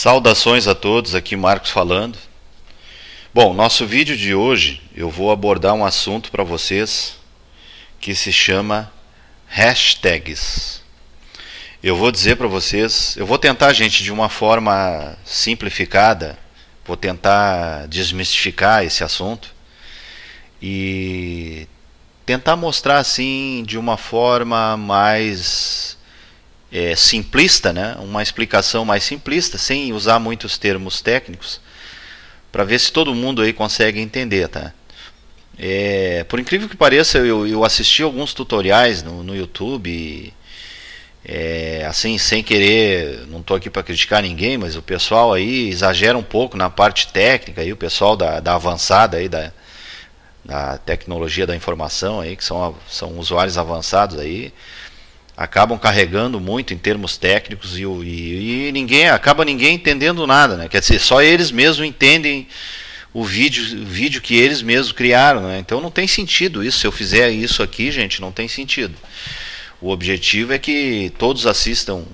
Saudações a todos, aqui Marcos falando. Bom, nosso vídeo de hoje eu vou abordar um assunto para vocês que se chama hashtags. Eu vou dizer para vocês, eu vou tentar, gente, de uma forma simplificada, vou tentar desmistificar esse assunto e tentar mostrar assim de uma forma mais é, simplista, né? uma explicação mais simplista, sem usar muitos termos técnicos, para ver se todo mundo aí consegue entender. Tá? É, por incrível que pareça, eu, eu assisti alguns tutoriais no, no YouTube, e, é, assim, sem querer, não estou aqui para criticar ninguém, mas o pessoal aí exagera um pouco na parte técnica, aí, o pessoal da, da avançada aí, da, da tecnologia da informação aí, que são, são usuários avançados aí, acabam carregando muito em termos técnicos e, e, e ninguém acaba ninguém entendendo nada, né? Quer dizer, só eles mesmos entendem o vídeo, o vídeo que eles mesmos criaram, né? Então não tem sentido isso. Se eu fizer isso aqui, gente, não tem sentido. O objetivo é que todos assistam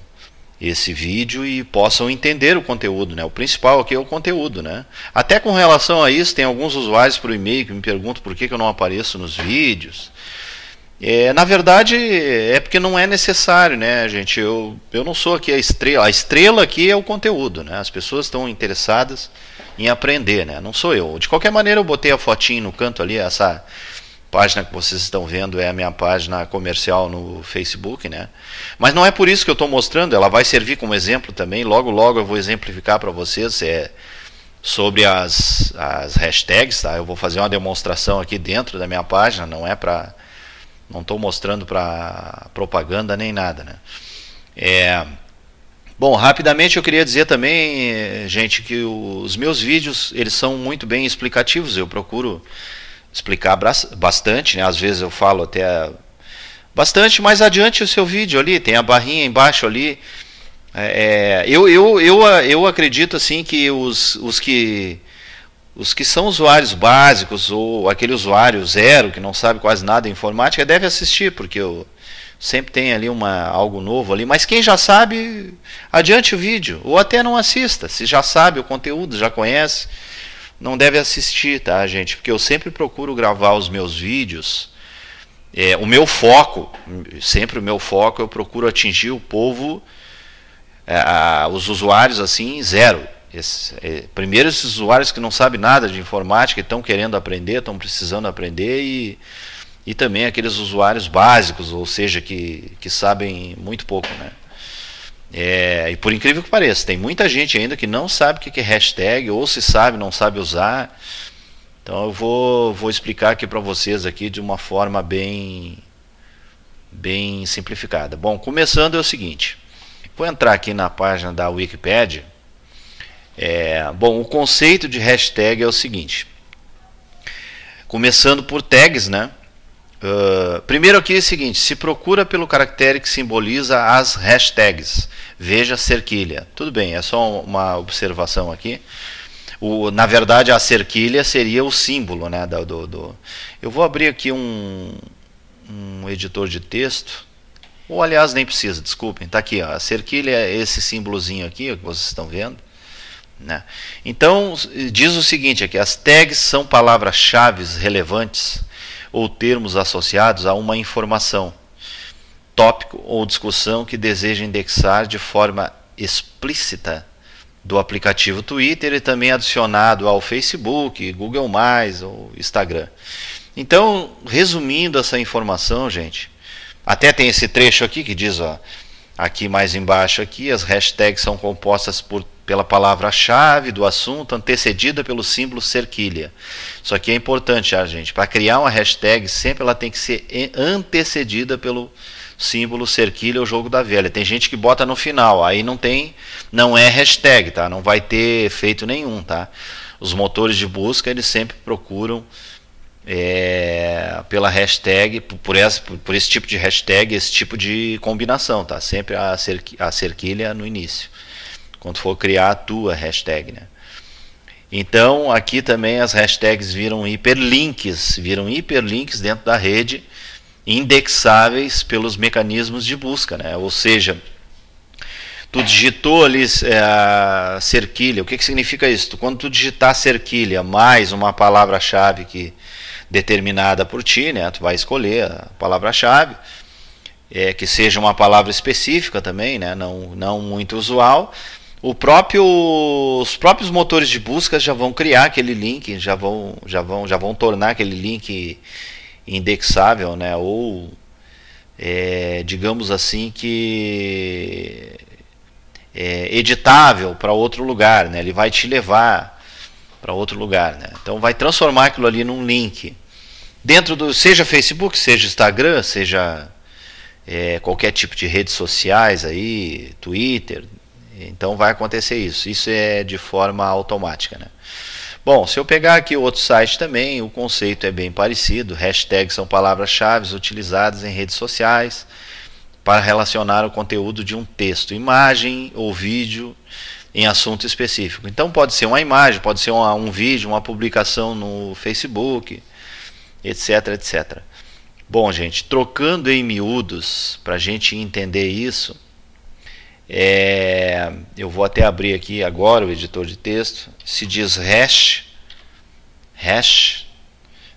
esse vídeo e possam entender o conteúdo, né? O principal aqui é o conteúdo, né? Até com relação a isso, tem alguns usuários por e-mail que me perguntam por que, que eu não apareço nos vídeos. É, na verdade, é porque não é necessário, né, gente? Eu, eu não sou aqui a estrela. A estrela aqui é o conteúdo, né? As pessoas estão interessadas em aprender, né? Não sou eu. De qualquer maneira, eu botei a fotinho no canto ali, essa página que vocês estão vendo é a minha página comercial no Facebook, né? Mas não é por isso que eu estou mostrando, ela vai servir como exemplo também. Logo, logo eu vou exemplificar para vocês é, sobre as, as hashtags, tá? Eu vou fazer uma demonstração aqui dentro da minha página, não é para não estou mostrando para propaganda nem nada, né? É... Bom, rapidamente eu queria dizer também, eh, gente, que os meus vídeos eles são muito bem explicativos. Eu procuro explicar bastante, né? Às vezes eu falo até bastante. Mais adiante o seu vídeo ali tem a barrinha embaixo ali. É, é eu, eu, eu, eu acredito assim que os, os que os que são usuários básicos ou aquele usuário zero que não sabe quase nada de informática deve assistir, porque eu sempre tem ali uma, algo novo ali, mas quem já sabe, adiante o vídeo, ou até não assista, se já sabe o conteúdo, já conhece, não deve assistir, tá, gente? Porque eu sempre procuro gravar os meus vídeos, é, o meu foco, sempre o meu foco, eu procuro atingir o povo, é, os usuários assim, zero. Esse, é, primeiro esses usuários que não sabem nada de informática e estão querendo aprender, estão precisando aprender e, e também aqueles usuários básicos, ou seja, que, que sabem muito pouco, né? É, e por incrível que pareça, tem muita gente ainda que não sabe o que é hashtag, ou se sabe, não sabe usar. Então eu vou, vou explicar aqui para vocês aqui de uma forma bem, bem simplificada. Bom, começando é o seguinte. Vou entrar aqui na página da Wikipedia é, bom, o conceito de hashtag é o seguinte. Começando por tags, né? Uh, primeiro aqui é o seguinte, se procura pelo caractere que simboliza as hashtags. Veja cerquilha. Tudo bem, é só uma observação aqui. O, na verdade, a cerquilha seria o símbolo, né? Do, do, Eu vou abrir aqui um, um editor de texto. Ou, aliás, nem precisa, desculpem. Está aqui, ó, a cerquilha é esse símbolozinho aqui ó, que vocês estão vendo. Né? Então, diz o seguinte aqui: as tags são palavras-chave relevantes ou termos associados a uma informação, tópico ou discussão que deseja indexar de forma explícita do aplicativo Twitter e também adicionado ao Facebook, Google ou Instagram. Então, resumindo essa informação, gente, até tem esse trecho aqui que diz, ó, Aqui mais embaixo aqui, as hashtags são compostas por, pela palavra-chave do assunto, antecedida pelo símbolo cerquilha. Isso aqui é importante, tá, gente. Para criar uma hashtag, sempre ela tem que ser antecedida pelo símbolo cerquilha ou jogo da velha. Tem gente que bota no final, aí não tem, não é hashtag, tá? Não vai ter efeito nenhum, tá? Os motores de busca, eles sempre procuram é, pela hashtag, por, essa, por, esse tipo de hashtag, esse tipo de combinação, tá? Sempre a, cerqu, a cerquilha no início, quando for criar a tua hashtag, né? Então, aqui também as hashtags viram hiperlinks, viram hiperlinks dentro da rede, indexáveis pelos mecanismos de busca, né? Ou seja, tu digitou ali é, cerquilha, o que, que significa isso? quando tu digitar cerquilha mais uma palavra-chave que determinada por ti, né? Tu vai escolher a palavra-chave, é, que seja uma palavra específica também, né? Não, não muito usual. O próprio, os próprios motores de busca já vão criar aquele link, já vão, já vão, já vão tornar aquele link indexável, né? Ou é, digamos assim que é editável para outro lugar, né? Ele vai te levar para outro lugar. Né? Então vai transformar aquilo ali num link. Dentro do, seja Facebook, seja Instagram, seja é, qualquer tipo de redes sociais aí, Twitter. Então vai acontecer isso. Isso é de forma automática. Né? Bom, se eu pegar aqui outro site também, o conceito é bem parecido. Hashtags são palavras-chave utilizadas em redes sociais para relacionar o conteúdo de um texto, imagem ou vídeo em assunto específico. Então pode ser uma imagem, pode ser uma, um vídeo, uma publicação no Facebook, etc, etc. Bom, gente, trocando em miúdos para a gente entender isso, é, eu vou até abrir aqui agora o editor de texto. Se diz hash, hash,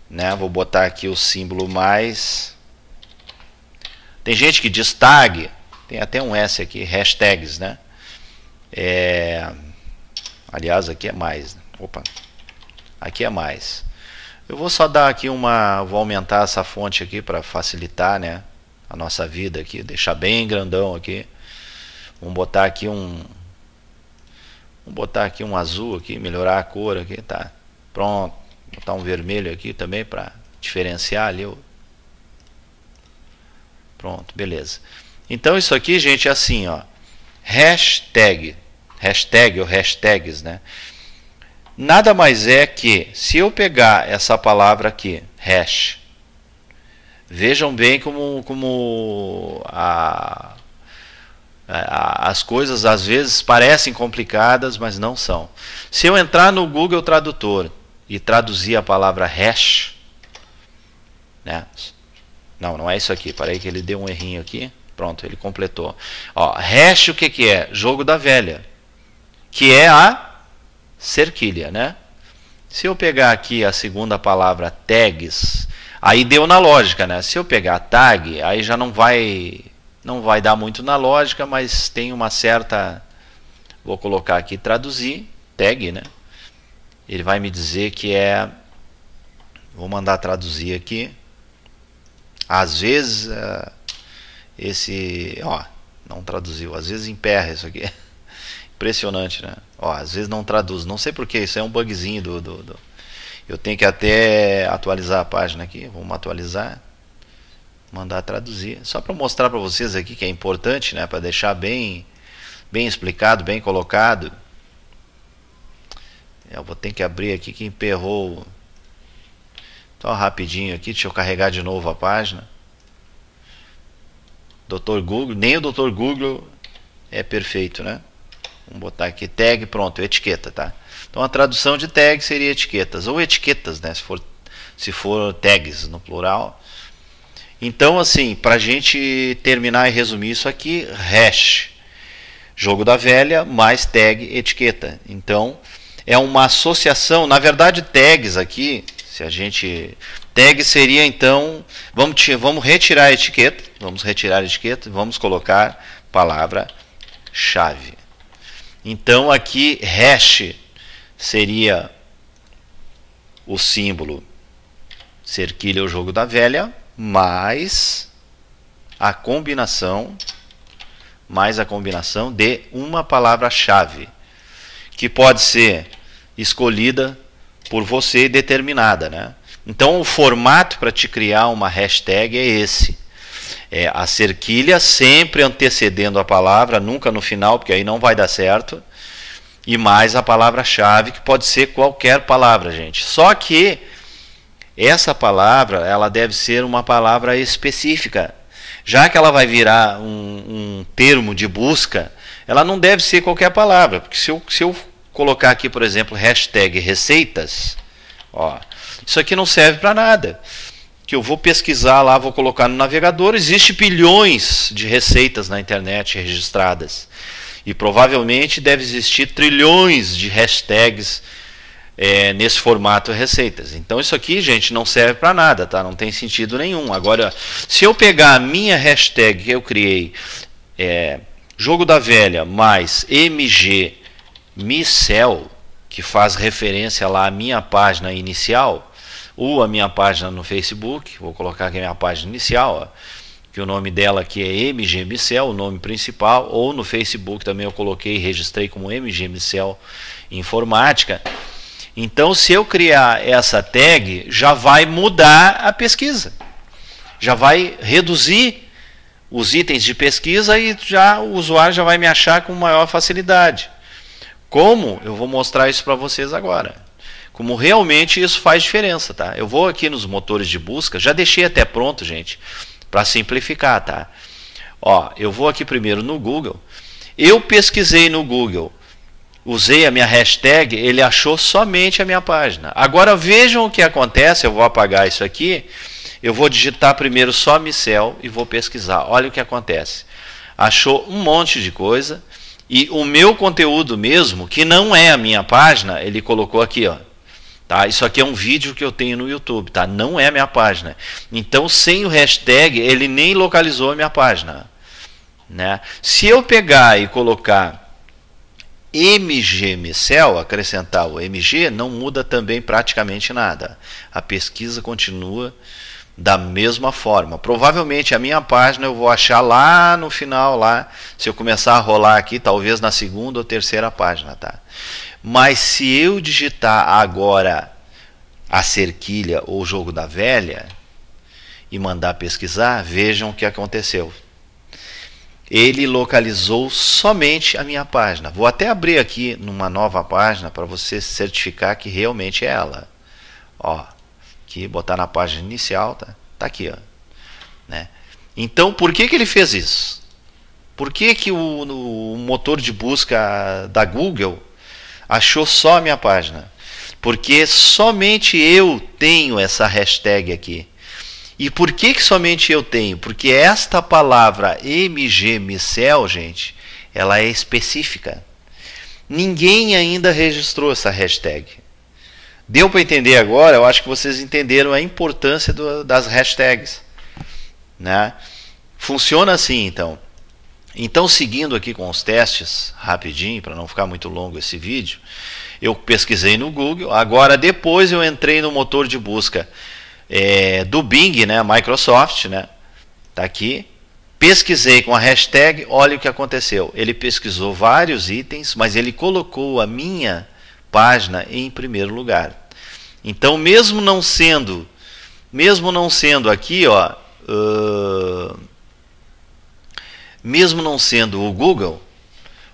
né? Vou botar aqui o símbolo mais. Tem gente que diz tag, tem até um S aqui, hashtags, né? É, aliás, aqui é mais. Né? Opa, aqui é mais. Eu vou só dar aqui uma, vou aumentar essa fonte aqui para facilitar, né, a nossa vida aqui, deixar bem grandão aqui. Vamos botar aqui um, vamos botar aqui um azul aqui, melhorar a cor aqui, tá? Pronto. Vou botar um vermelho aqui também para diferenciar ali. Pronto, beleza. Então isso aqui, gente, é assim, ó hashtag, hashtag ou hashtags, né? Nada mais é que se eu pegar essa palavra aqui, hash, vejam bem como, como a, a, as coisas às vezes parecem complicadas, mas não são. Se eu entrar no Google Tradutor e traduzir a palavra hash, né? Não, não é isso aqui. Parei que ele deu um errinho aqui. Pronto, ele completou. Ó, hash o que, que é? Jogo da velha. Que é a cerquilha, né? Se eu pegar aqui a segunda palavra tags, aí deu na lógica, né? Se eu pegar tag, aí já não vai não vai dar muito na lógica, mas tem uma certa vou colocar aqui traduzir, tag, né? Ele vai me dizer que é vou mandar traduzir aqui. Às vezes ah, esse. Ó, não traduziu. Às vezes emperra isso aqui. Impressionante, né? Ó, às vezes não traduz. Não sei porque, isso é um bugzinho do, do, do. Eu tenho que até atualizar a página aqui. Vamos atualizar. Mandar traduzir. Só para mostrar para vocês aqui que é importante, né? Para deixar bem, bem explicado, bem colocado. Eu vou ter que abrir aqui que emperrou. Então, rapidinho aqui, deixa eu carregar de novo a página. Dr. Google, nem o Dr. Google é perfeito, né? Vamos botar aqui tag, pronto, etiqueta, tá? Então a tradução de tag seria etiquetas ou etiquetas, né? Se for se for tags no plural. Então assim, para a gente terminar e resumir isso aqui, hash, jogo da velha mais tag etiqueta. Então é uma associação, na verdade tags aqui, se a gente tag seria então, vamos, vamos retirar a etiqueta, vamos retirar a etiqueta, vamos colocar palavra-chave. Então aqui hash seria o símbolo cerquilha o jogo da velha, mais a combinação mais a combinação de uma palavra-chave que pode ser escolhida por você e determinada, né? Então o formato para te criar uma hashtag é esse. É a cerquilha sempre antecedendo a palavra, nunca no final, porque aí não vai dar certo. E mais a palavra-chave, que pode ser qualquer palavra, gente. Só que essa palavra, ela deve ser uma palavra específica. Já que ela vai virar um, um termo de busca, ela não deve ser qualquer palavra. Porque se eu, se eu colocar aqui, por exemplo, hashtag receitas, ó, isso aqui não serve para nada. Que eu vou pesquisar lá, vou colocar no navegador. Existem bilhões de receitas na internet registradas. E provavelmente deve existir trilhões de hashtags é, nesse formato receitas. Então isso aqui, gente, não serve para nada, tá? Não tem sentido nenhum. Agora, se eu pegar a minha hashtag que eu criei, é, jogo da velha mais mg micel, que faz referência lá à minha página inicial, ou a minha página no Facebook, vou colocar aqui a minha página inicial, ó, que o nome dela aqui é MGMicel, o nome principal, ou no Facebook também eu coloquei, e registrei como MGMicel Informática. Então, se eu criar essa tag, já vai mudar a pesquisa. Já vai reduzir os itens de pesquisa e já o usuário já vai me achar com maior facilidade. Como? Eu vou mostrar isso para vocês agora como realmente isso faz diferença, tá? Eu vou aqui nos motores de busca, já deixei até pronto, gente, para simplificar, tá? Ó, eu vou aqui primeiro no Google. Eu pesquisei no Google, usei a minha hashtag, ele achou somente a minha página. Agora vejam o que acontece, eu vou apagar isso aqui. Eu vou digitar primeiro só Micel e vou pesquisar. Olha o que acontece. Achou um monte de coisa e o meu conteúdo mesmo, que não é a minha página, ele colocou aqui, ó, Tá? Isso aqui é um vídeo que eu tenho no YouTube, tá? Não é minha página. Então, sem o hashtag, ele nem localizou a minha página. Né? Se eu pegar e colocar mgmcel, acrescentar o mg, não muda também praticamente nada. A pesquisa continua da mesma forma. Provavelmente a minha página eu vou achar lá no final, lá, se eu começar a rolar aqui, talvez na segunda ou terceira página, tá? Mas se eu digitar agora a cerquilha ou jogo da velha e mandar pesquisar, vejam o que aconteceu. Ele localizou somente a minha página. Vou até abrir aqui numa nova página para você certificar que realmente é ela. Ó, aqui botar na página inicial, tá? Tá aqui, ó. Né? Então, por que que ele fez isso? Por que que o, o motor de busca da Google achou só a minha página. Porque somente eu tenho essa hashtag aqui. E por que, que somente eu tenho? Porque esta palavra MG Micel, gente, ela é específica. Ninguém ainda registrou essa hashtag. Deu para entender agora? Eu acho que vocês entenderam a importância do, das hashtags. Né? Funciona assim, então. Então, seguindo aqui com os testes, rapidinho, para não ficar muito longo esse vídeo, eu pesquisei no Google, agora depois eu entrei no motor de busca é, do Bing, né, Microsoft, né, tá aqui, pesquisei com a hashtag, olha o que aconteceu. Ele pesquisou vários itens, mas ele colocou a minha página em primeiro lugar. Então, mesmo não sendo, mesmo não sendo aqui, ó, uh, mesmo não sendo o Google,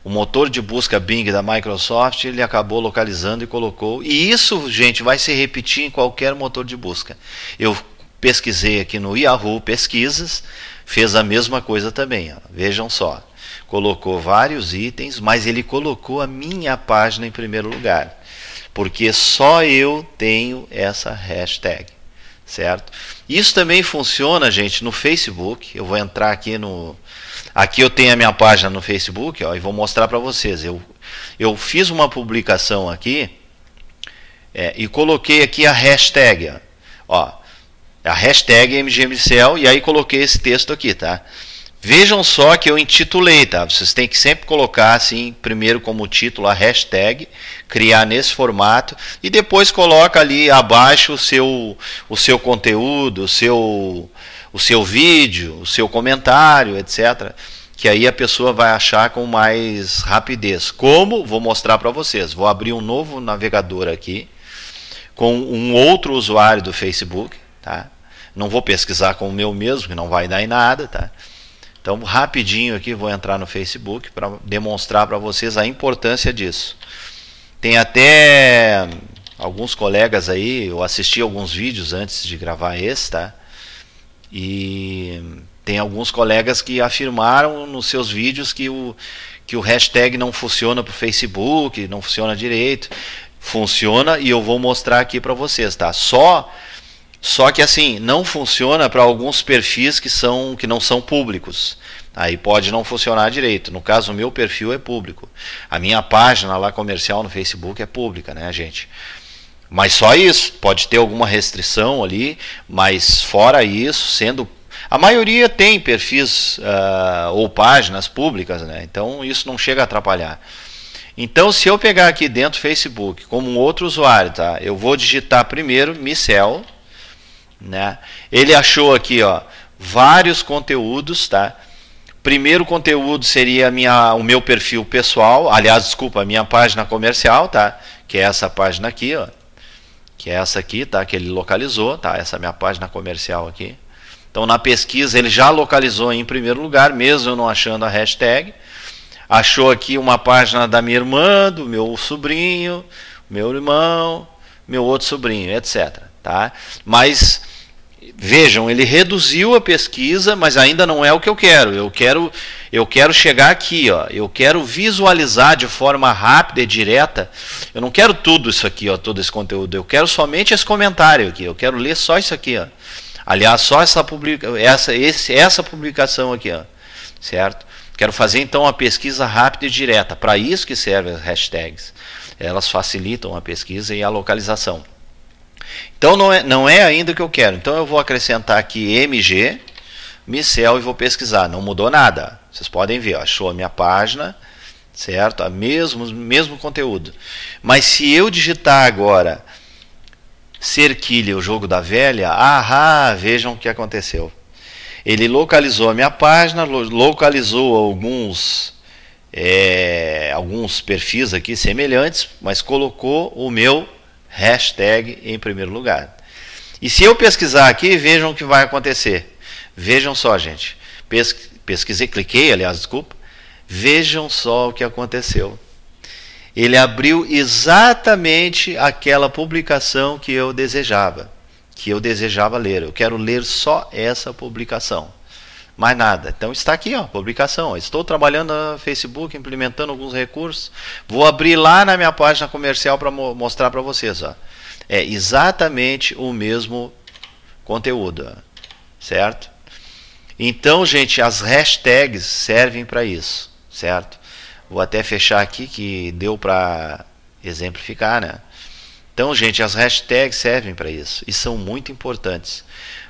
o motor de busca Bing da Microsoft, ele acabou localizando e colocou. E isso, gente, vai se repetir em qualquer motor de busca. Eu pesquisei aqui no Yahoo Pesquisas, fez a mesma coisa também. Ó. Vejam só. Colocou vários itens, mas ele colocou a minha página em primeiro lugar. Porque só eu tenho essa hashtag certo? Isso também funciona, gente, no Facebook. Eu vou entrar aqui no aqui eu tenho a minha página no Facebook, ó, e vou mostrar para vocês. Eu eu fiz uma publicação aqui é, e coloquei aqui a hashtag, ó, a hashtag MGMCL e aí coloquei esse texto aqui, tá? Vejam só que eu intitulei, tá? Vocês têm que sempre colocar assim, primeiro como título a hashtag, criar nesse formato e depois coloca ali abaixo o seu o seu conteúdo, o seu o seu vídeo, o seu comentário, etc que aí a pessoa vai achar com mais rapidez. Como? Vou mostrar para vocês. Vou abrir um novo navegador aqui com um outro usuário do Facebook, tá? Não vou pesquisar com o meu mesmo, que não vai dar em nada, tá? Então, rapidinho aqui, vou entrar no Facebook para demonstrar para vocês a importância disso. Tem até alguns colegas aí, eu assisti alguns vídeos antes de gravar esse, tá? E tem alguns colegas que afirmaram nos seus vídeos que o, que o hashtag não funciona para o Facebook, não funciona direito. Funciona e eu vou mostrar aqui para vocês, tá? Só só que assim, não funciona para alguns perfis que são que não são públicos. Aí pode não funcionar direito. No caso, o meu perfil é público. A minha página lá comercial no Facebook é pública, né, gente? Mas só isso, pode ter alguma restrição ali, mas fora isso, sendo a maioria tem perfis uh, ou páginas públicas, né? Então isso não chega a atrapalhar. Então, se eu pegar aqui dentro do Facebook como um outro usuário, tá? Eu vou digitar primeiro Micel, né? Ele achou aqui ó, vários conteúdos. Tá? Primeiro conteúdo seria minha, o meu perfil pessoal, aliás, desculpa, a minha página comercial, tá? que é essa página aqui, ó, que é essa aqui, tá? que ele localizou, tá? essa minha página comercial aqui. Então, na pesquisa, ele já localizou em primeiro lugar, mesmo eu não achando a hashtag. Achou aqui uma página da minha irmã, do meu sobrinho, meu irmão, meu outro sobrinho, etc. Tá? Mas Vejam, ele reduziu a pesquisa, mas ainda não é o que eu quero. Eu quero, eu quero chegar aqui, ó. Eu quero visualizar de forma rápida e direta. Eu não quero tudo isso aqui, ó, todo esse conteúdo. Eu quero somente esse comentário aqui. Eu quero ler só isso aqui, ó. Aliás, só essa publica, essa, esse, essa publicação aqui, ó. Certo? Quero fazer então uma pesquisa rápida e direta. Para isso que servem as hashtags. Elas facilitam a pesquisa e a localização. Então não é, não é ainda o que eu quero. Então eu vou acrescentar aqui MG, micel e vou pesquisar. Não mudou nada. Vocês podem ver, achou a minha página, certo? A mesmo, mesmo conteúdo. Mas se eu digitar agora cerquilha o jogo da velha, ahá, vejam o que aconteceu. Ele localizou a minha página, localizou alguns é, alguns perfis aqui semelhantes, mas colocou o meu Hashtag em primeiro lugar. E se eu pesquisar aqui, vejam o que vai acontecer. Vejam só, gente. Pesquisei, cliquei, aliás, desculpa. Vejam só o que aconteceu. Ele abriu exatamente aquela publicação que eu desejava, que eu desejava ler. Eu quero ler só essa publicação mais nada. Então está aqui, ó, publicação. Estou trabalhando no Facebook, implementando alguns recursos. Vou abrir lá na minha página comercial para mo mostrar para vocês, ó. É exatamente o mesmo conteúdo, certo? Então, gente, as hashtags servem para isso, certo? Vou até fechar aqui que deu para exemplificar, né? Então, gente, as hashtags servem para isso e são muito importantes.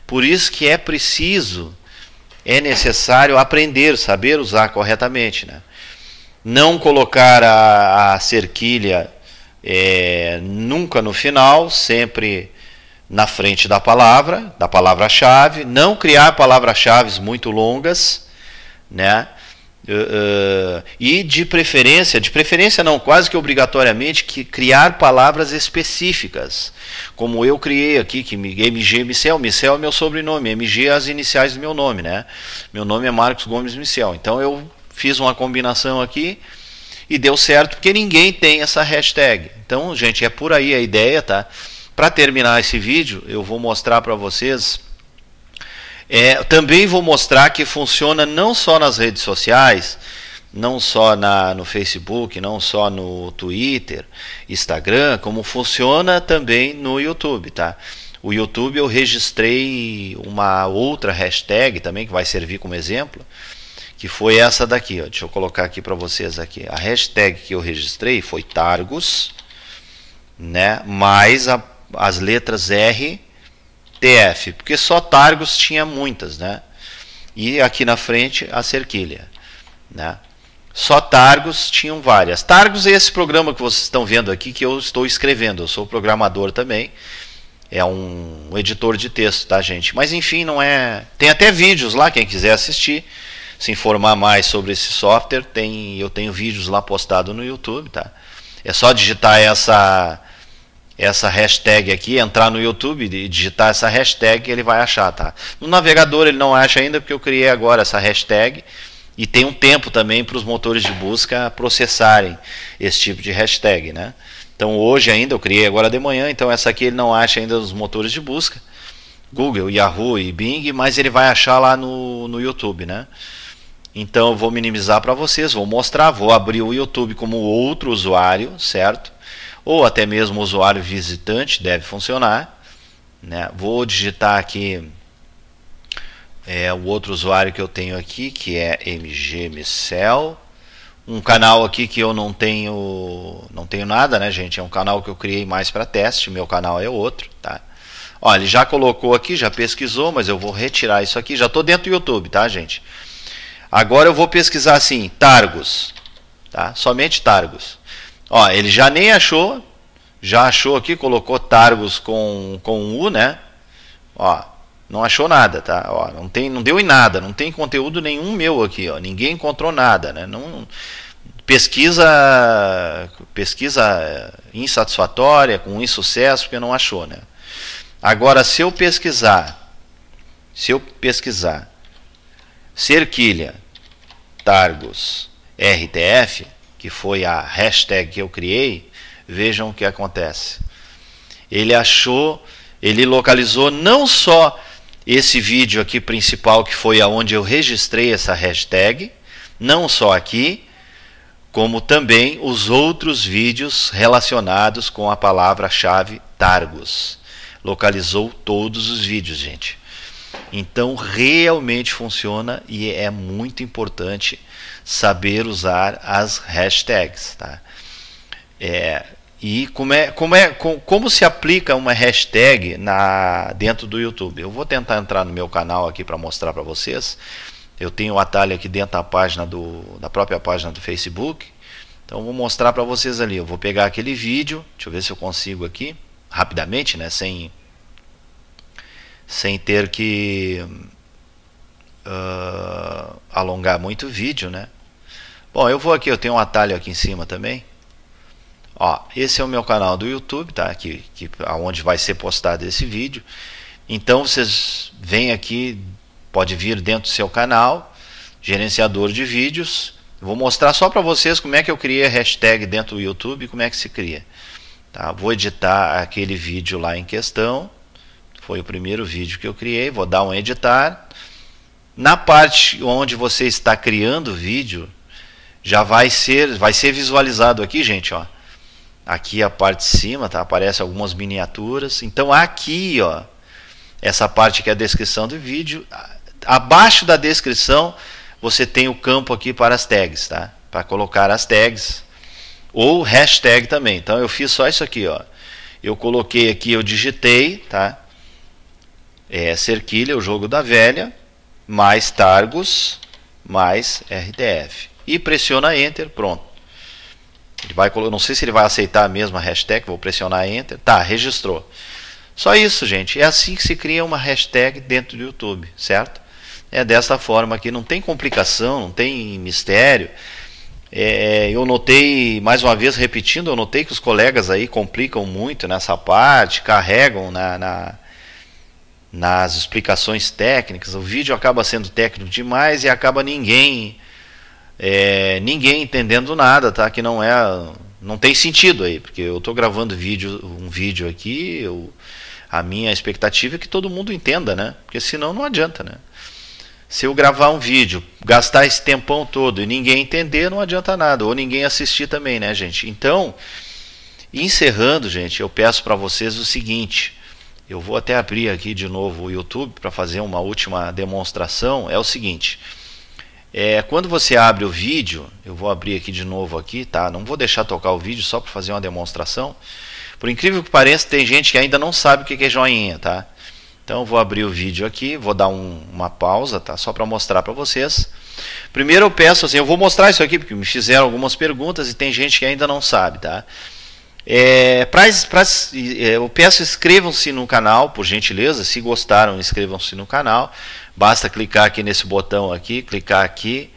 Por isso que é preciso é necessário aprender, saber usar corretamente. Né? Não colocar a, a cerquilha é, nunca no final, sempre na frente da palavra, da palavra-chave. Não criar palavras-chave muito longas, né? Uh, e de preferência, de preferência não, quase que obrigatoriamente, que criar palavras específicas, como eu criei aqui, que MG Michel Michel é meu sobrenome, MG é as iniciais do meu nome, né? Meu nome é Marcos Gomes Michel, então eu fiz uma combinação aqui e deu certo porque ninguém tem essa hashtag. Então, gente, é por aí a ideia, tá? Para terminar esse vídeo, eu vou mostrar para vocês é, também vou mostrar que funciona não só nas redes sociais, não só na, no Facebook, não só no Twitter, Instagram, como funciona também no YouTube, tá? O YouTube eu registrei uma outra hashtag também que vai servir como exemplo, que foi essa daqui, ó. Deixa eu colocar aqui para vocês aqui. A hashtag que eu registrei foi Targos, né? Mais a, as letras R TF, porque só Targos tinha muitas, né? E aqui na frente a Cerquilha, né? Só Targos tinham várias. Targos é esse programa que vocês estão vendo aqui que eu estou escrevendo. Eu sou programador também. É um editor de texto, tá, gente? Mas enfim, não é. Tem até vídeos lá, quem quiser assistir, se informar mais sobre esse software, tem eu tenho vídeos lá postado no YouTube, tá? É só digitar essa essa hashtag aqui, entrar no YouTube e digitar essa hashtag, ele vai achar, tá? No navegador ele não acha ainda porque eu criei agora essa hashtag e tem um tempo também para os motores de busca processarem esse tipo de hashtag, né? Então hoje ainda eu criei agora de manhã, então essa aqui ele não acha ainda nos motores de busca, Google, Yahoo e Bing, mas ele vai achar lá no, no YouTube, né? Então eu vou minimizar para vocês, vou mostrar, vou abrir o YouTube como outro usuário, certo? ou até mesmo o usuário visitante deve funcionar. Né? Vou digitar aqui é, o outro usuário que eu tenho aqui, que é mgmicel. Um canal aqui que eu não tenho, não tenho nada, né, gente? É um canal que eu criei mais para teste, meu canal é outro, tá? Ó, ele já colocou aqui, já pesquisou, mas eu vou retirar isso aqui. Já estou dentro do YouTube, tá, gente? Agora eu vou pesquisar assim, Targos, tá? Somente Targos. Ó, ele já nem achou, já achou aqui, colocou Targos com, com U, né? Ó, não achou nada, tá? Ó, não, tem, não deu em nada, não tem conteúdo nenhum meu aqui, ó. Ninguém encontrou nada, né? Não, pesquisa pesquisa eh, insatisfatória, com insucesso, porque não achou, né? Agora, se eu pesquisar, se eu pesquisar cerquilha Targos, RTF, que foi a hashtag que eu criei, vejam o que acontece. Ele achou, ele localizou não só esse vídeo aqui principal que foi aonde eu registrei essa hashtag, não só aqui, como também os outros vídeos relacionados com a palavra-chave Targos. Localizou todos os vídeos, gente. Então realmente funciona e é muito importante saber usar as hashtags. Tá? É, e como, é, como, é, como, como se aplica uma hashtag na, dentro do YouTube? Eu vou tentar entrar no meu canal aqui para mostrar para vocês. Eu tenho o atalho aqui dentro da página do, da própria página do Facebook. Então vou mostrar para vocês ali. Eu vou pegar aquele vídeo. Deixa eu ver se eu consigo aqui rapidamente, né? Sem sem ter que uh, alongar muito o vídeo, né? Bom, eu vou aqui, eu tenho um atalho aqui em cima também. Ó, esse é o meu canal do YouTube, tá? Aqui, que, aonde vai ser postado esse vídeo. Então vocês vêm aqui, pode vir dentro do seu canal, gerenciador de vídeos. Vou mostrar só para vocês como é que eu criei a hashtag dentro do YouTube, como é que se cria. Tá? Vou editar aquele vídeo lá em questão. Foi o primeiro vídeo que eu criei, vou dar um editar. Na parte onde você está criando o vídeo, já vai ser, vai ser visualizado aqui, gente, ó. Aqui a parte de cima, tá? Aparece algumas miniaturas. Então aqui, ó, essa parte que é a descrição do vídeo, abaixo da descrição, você tem o campo aqui para as tags, tá? Para colocar as tags ou hashtag também. Então eu fiz só isso aqui, ó. Eu coloquei aqui, eu digitei, tá? É Serquilha, é o jogo da velha, mais Targos, mais RDF. E pressiona Enter, pronto. Ele vai, não sei se ele vai aceitar a mesma hashtag, vou pressionar Enter. Tá, registrou. Só isso, gente. É assim que se cria uma hashtag dentro do YouTube, certo? É desta forma aqui, não tem complicação, não tem mistério. É, eu notei, mais uma vez repetindo, eu notei que os colegas aí complicam muito nessa parte, carregam na, na nas explicações técnicas, o vídeo acaba sendo técnico demais e acaba ninguém é, ninguém entendendo nada, tá? Que não é não tem sentido aí, porque eu estou gravando vídeo, um vídeo aqui, eu, a minha expectativa é que todo mundo entenda, né? Porque senão não adianta, né? Se eu gravar um vídeo, gastar esse tempão todo e ninguém entender, não adianta nada, ou ninguém assistir também, né, gente? Então, encerrando, gente, eu peço para vocês o seguinte, eu vou até abrir aqui de novo o YouTube para fazer uma última demonstração. É o seguinte. É, quando você abre o vídeo, eu vou abrir aqui de novo aqui, tá? Não vou deixar tocar o vídeo só para fazer uma demonstração. Por incrível que pareça, tem gente que ainda não sabe o que é joinha, tá? Então vou abrir o vídeo aqui, vou dar um, uma pausa, tá? Só para mostrar para vocês. Primeiro eu peço assim, eu vou mostrar isso aqui porque me fizeram algumas perguntas e tem gente que ainda não sabe, tá? É, é, eu peço inscrevam-se no canal, por gentileza. Se gostaram, inscrevam-se no canal. Basta clicar aqui nesse botão aqui, clicar aqui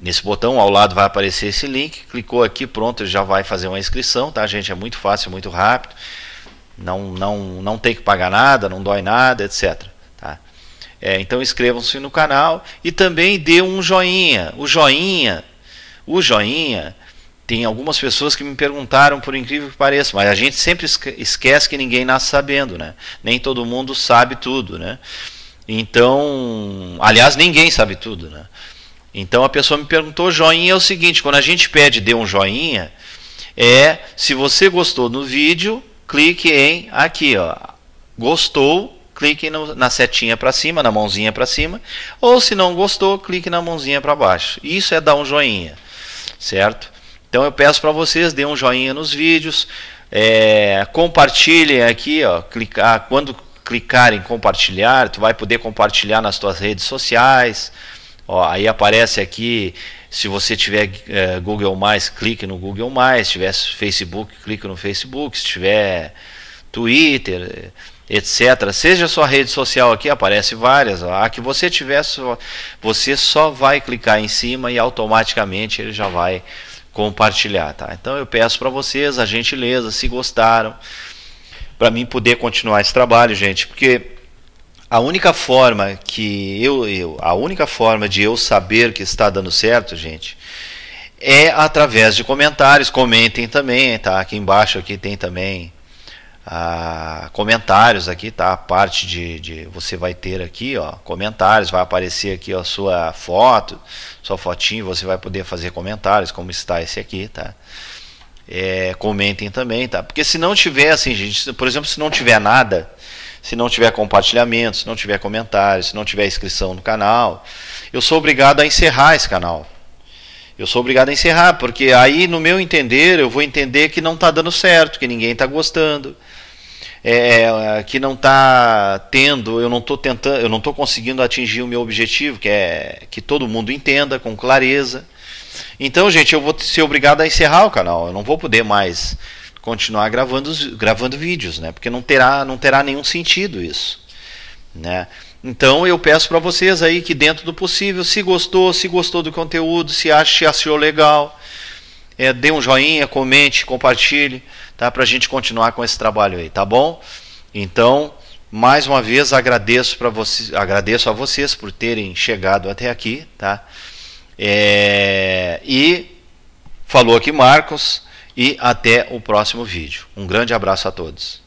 nesse botão ao lado vai aparecer esse link. Clicou aqui, pronto, já vai fazer uma inscrição, tá, gente? É muito fácil, muito rápido. Não, não, não tem que pagar nada, não dói nada, etc. Tá? É, então inscrevam-se no canal e também dê um joinha. O joinha, o joinha tem algumas pessoas que me perguntaram, por incrível que pareça, mas a gente sempre esquece que ninguém nasce sabendo, né? Nem todo mundo sabe tudo, né? Então, aliás, ninguém sabe tudo, né? Então a pessoa me perguntou, joinha é o seguinte, quando a gente pede dê um joinha, é se você gostou do vídeo, clique em aqui, ó, gostou, clique no, na setinha para cima, na mãozinha para cima, ou se não gostou, clique na mãozinha para baixo. Isso é dar um joinha, certo? Então eu peço para vocês deem um joinha nos vídeos, é, compartilhem aqui, ó, clicar, ah, quando clicar em compartilhar, tu vai poder compartilhar nas tuas redes sociais. Ó, aí aparece aqui, se você tiver é, Google Mais, clique no Google Mais. Se tiver Facebook, clique no Facebook. Se tiver Twitter, etc. Seja sua rede social aqui, aparece várias. Ó. A que você tiver, você só vai clicar em cima e automaticamente ele já vai compartilhar, tá? Então eu peço para vocês a gentileza, se gostaram, para mim poder continuar esse trabalho, gente, porque a única forma que eu, eu, a única forma de eu saber que está dando certo, gente, é através de comentários. Comentem também, tá? Aqui embaixo aqui tem também ah, comentários aqui, tá? A parte de, de, você vai ter aqui, ó, comentários, vai aparecer aqui ó, a sua foto, sua fotinho, você vai poder fazer comentários, como está esse aqui, tá? É, comentem também, tá? Porque se não tiver, assim, gente, por exemplo, se não tiver nada, se não tiver compartilhamento, se não tiver comentários, se não tiver inscrição no canal, eu sou obrigado a encerrar esse canal. Eu sou obrigado a encerrar, porque aí, no meu entender, eu vou entender que não está dando certo, que ninguém está gostando é, que não está tendo, eu não estou tentando, eu não estou conseguindo atingir o meu objetivo, que é que todo mundo entenda com clareza. Então, gente, eu vou ser obrigado a encerrar o canal. Eu não vou poder mais continuar gravando, gravando vídeos, né? Porque não terá, não terá nenhum sentido isso, né? Então eu peço para vocês aí que dentro do possível, se gostou, se gostou do conteúdo, se acha, achou legal, é, dê um joinha, comente, compartilhe tá? Para a gente continuar com esse trabalho aí, tá bom? Então, mais uma vez agradeço para vocês, agradeço a vocês por terem chegado até aqui, tá? É, e falou aqui Marcos e até o próximo vídeo. Um grande abraço a todos.